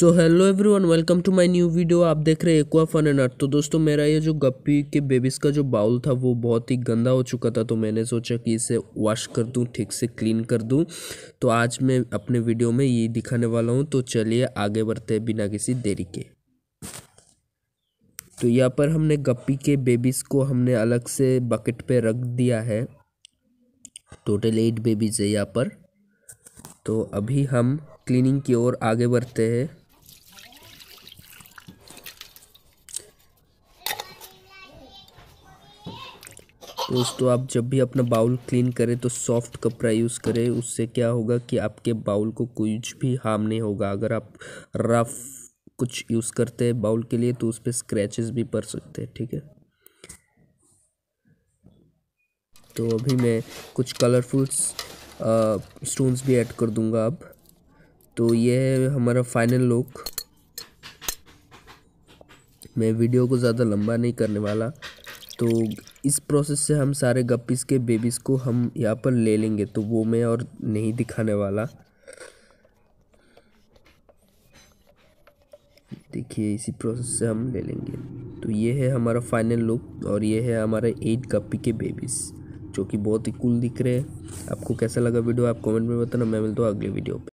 so hello everyone welcome to my new video आप देख रहे हैं एक्वा फन एंड अर्थ तो दोस्तों मेरा ये जो गप्पी के बेबीज़ का जो बाउल था वो बहुत ही गंदा हो चुका था तो मैंने सोचा कि इसे वॉश कर दूं ठीक से क्लीन कर दूं तो आज मैं अपने वीडियो में ये दिखाने वाला हूं तो चलिए आगे बढ़ते हैं बिना किसी देरी के तो यहाँ पर हमने गप्पी के बेबीज़ को हमने अलग से बकेट पर रख दिया है टोटल एट बेबीज़ है यहाँ पर तो अभी हम क्लीनिंग की ओर आगे बढ़ते हैं दोस्तों आप जब भी अपना बाउल क्लीन करें तो सॉफ्ट कपड़ा यूज़ करें उससे क्या होगा कि आपके बाउल को कुछ भी हार्म नहीं होगा अगर आप रफ़ कुछ यूज़ करते हैं बाउल के लिए तो उस पर स्क्रैचेस भी पड़ सकते हैं ठीक है तो अभी मैं कुछ कलरफुल्स स्टोन्स भी ऐड कर दूंगा अब तो ये है हमारा फाइनल लुक मैं वीडियो को ज़्यादा लंबा नहीं करने वाला तो इस प्रोसेस से हम सारे गप्पीज़ के बेबीज़ को हम यहाँ पर ले लेंगे तो वो मैं और नहीं दिखाने वाला देखिए इसी प्रोसेस से हम ले लेंगे तो ये है हमारा फाइनल लुक और ये है हमारे एट गप्पी के बेबीज़ जो कि बहुत ही कूल दिख रहे हैं आपको कैसा लगा वीडियो आप कमेंट में बताना मैं मिलता हूँ अगले वीडियो पे